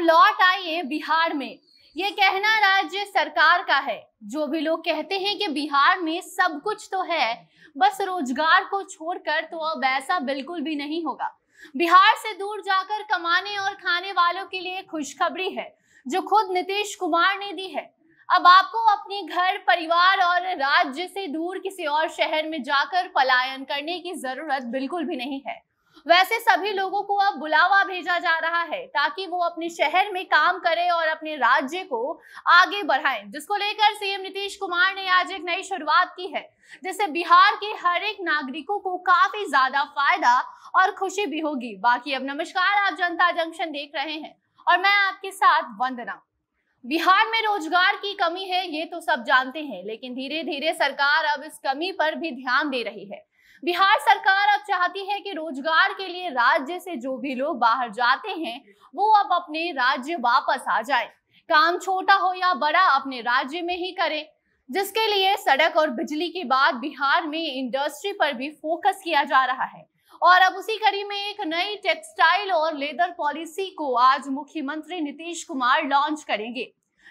लौट आई है बिहार में ये कहना राज्य सरकार का है जो भी लोग कहते हैं कि बिहार में सब कुछ तो है बस रोजगार को छोड़कर तो अब ऐसा बिल्कुल भी नहीं होगा बिहार से दूर जाकर कमाने और खाने वालों के लिए खुशखबरी है जो खुद नीतीश कुमार ने दी है अब आपको अपने घर परिवार और राज्य से दूर किसी और शहर में जाकर पलायन करने की जरूरत बिल्कुल भी नहीं है वैसे सभी लोगों को अब बुलावा भेजा जा रहा है ताकि वो अपने शहर में काम करें और अपने राज्य को आगे बढ़ाएं जिसको लेकर सीएम नीतीश कुमार ने आज एक नई शुरुआत की है जिससे बिहार के हर एक नागरिकों को काफी ज्यादा फायदा और खुशी भी होगी बाकी अब नमस्कार आप जनता जंक्शन देख रहे हैं और मैं आपके साथ वंदना बिहार में रोजगार की कमी है ये तो सब जानते हैं लेकिन धीरे धीरे सरकार अब इस कमी पर भी ध्यान दे रही है बिहार सरकार अब चाहती है कि रोजगार के लिए राज्य से जो भी लोग बाहर जाते हैं वो अब अपने राज्य वापस आ जाए काम छोटा हो या बड़ा अपने राज्य में ही करें जिसके लिए सड़क और बिजली के बाद बिहार में इंडस्ट्री पर भी फोकस किया जा रहा है और अब उसी कड़ी में एक नई टेक्सटाइल और लेदर पॉलिसी को आज मुख्यमंत्री नीतीश कुमार लॉन्च करेंगे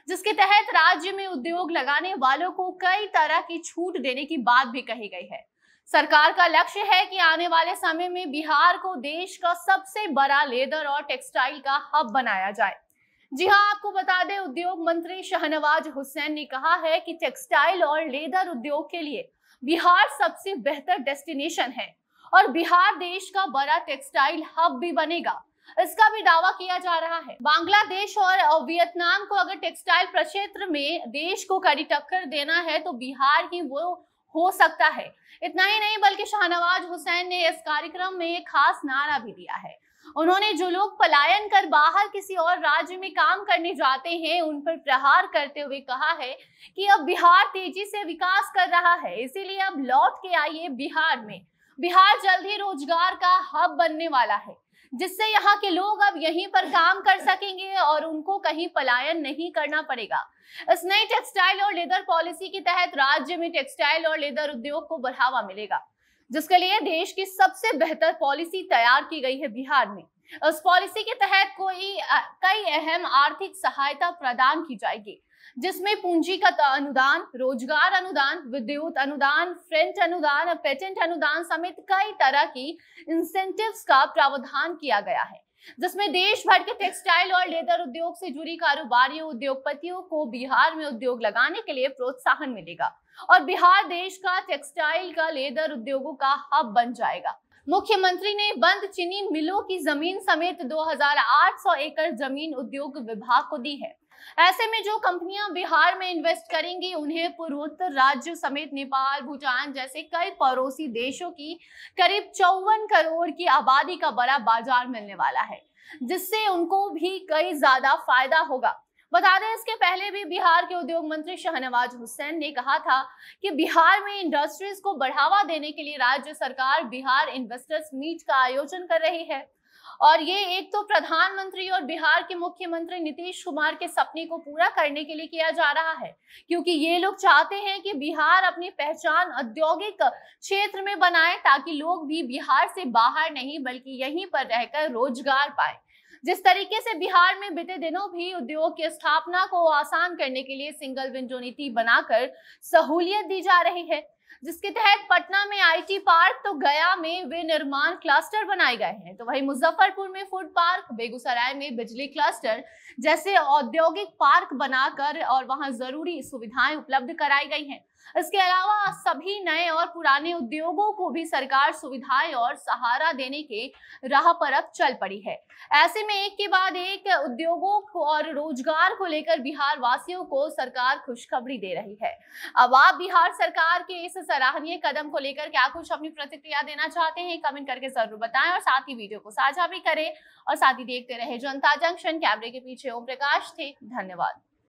जिसके तहत राज्य में उद्योग लगाने वालों को कई तरह की छूट देने की बात भी कही गई है सरकार का लक्ष्य है कि आने वाले समय में बिहार को देश का सबसे बड़ा लेदर और टेक्सटाइल का हब बनाया जाए जी हाँ आपको बता दें उद्योग मंत्री शहनवाज हुसैन ने कहा है कि टेक्सटाइल और लेदर उद्योग के लिए बिहार सबसे बेहतर डेस्टिनेशन है और बिहार देश का बड़ा टेक्सटाइल हब भी बनेगा इसका भी दावा किया जा रहा है बांग्लादेश और वियतनाम को अगर टेक्सटाइल प्रक्षेत्र में देश को कड़ी टक्कर देना है तो बिहार ही वो हो सकता है इतना ही नहीं बल्कि शाहनवाज हुसैन ने इस कार्यक्रम में एक खास नारा भी दिया है उन्होंने जो लोग पलायन कर बाहर किसी और राज्य में काम करने जाते हैं उन पर प्रहार करते हुए कहा है कि अब बिहार तेजी से विकास कर रहा है इसीलिए अब लौट के आइए बिहार में बिहार जल्द ही रोजगार का हब बनने वाला है जिससे यहाँ के लोग अब यहीं पर काम कर सकेंगे और उनको कहीं पलायन नहीं करना पड़ेगा इस नई टेक्सटाइल और लेदर पॉलिसी के तहत राज्य में टेक्सटाइल और लेदर उद्योग को बढ़ावा मिलेगा जिसके लिए देश की सबसे बेहतर पॉलिसी तैयार की गई है बिहार में उस पॉलिसी के तहत कोई कई अहम आर्थिक सहायता प्रदान की जाएगी जिसमें पूंजी का अनुदान रोजगार अनुदान विद्युत अनुदान फ्रेंट अनुदान और पेटेंट अनुदान समेत कई तरह की इंसेंटिव्स का प्रावधान किया गया है जिसमें देश भर के टेक्सटाइल और लेदर उद्योग से जुड़ी कारोबारियों उद्योगपतियों को बिहार में उद्योग लगाने के लिए प्रोत्साहन मिलेगा और बिहार देश का टेक्सटाइल का लेदर उद्योगों का हब बन जाएगा मुख्यमंत्री ने बंद चीनी मिलों की जमीन समेत 2,800 एकड़ जमीन उद्योग विभाग को दी है ऐसे में जो कंपनियां बिहार में इन्वेस्ट करेंगी उन्हें पूर्वोत्तर राज्य समेत नेपाल भूटान जैसे कई पड़ोसी देशों की करीब चौवन करोड़ की आबादी का बड़ा बाजार मिलने वाला है जिससे उनको भी कई ज्यादा फायदा होगा बता दें इसके पहले भी बिहार के उद्योग मंत्री शाहनवाज हुसैन ने कहा था कि बिहार में इंडस्ट्रीज को बढ़ावा देने के लिए राज्य सरकार बिहार इन्वेस्टर्स मीट का आयोजन कर रही है और ये एक तो प्रधानमंत्री और बिहार के मुख्यमंत्री नीतीश कुमार के सपने को पूरा करने के लिए किया जा रहा है क्योंकि ये लोग चाहते हैं कि बिहार अपनी पहचान औद्योगिक क्षेत्र में बनाए ताकि लोग भी बिहार से बाहर नहीं बल्कि यहीं पर रहकर रोजगार पाए जिस तरीके से बिहार में बीते दिनों भी उद्योग की स्थापना को आसान करने के लिए सिंगल विंडो नीति बनाकर सहूलियत दी जा रही है जिसके तहत पटना में आईटी पार्क तो गया में विनिर्माण क्लस्टर बनाए गए हैं तो वहीं मुजफ्फरपुर में फूड पार्क बेगूसराय में बिजली क्लस्टर जैसे औद्योगिक पार्क बनाकर और वहां जरूरी सुविधाएं उपलब्ध कराई गई हैं इसके अलावा सभी नए और पुराने उद्योगों को भी सरकार सुविधाएं और सहारा देने के राह पर अब चल पड़ी है ऐसे में एक के बाद एक उद्योगों को और रोजगार को लेकर बिहार वासियों को सरकार खुशखबरी दे रही है अब आप बिहार सरकार के इस सराहनीय कदम को लेकर क्या कुछ अपनी प्रतिक्रिया देना चाहते हैं कमेंट करके जरूर बताएं और साथ ही वीडियो को साझा भी करें और साथ ही देखते रहे जनता जंक्शन कैमरे के पीछे ओम प्रकाश थे धन्यवाद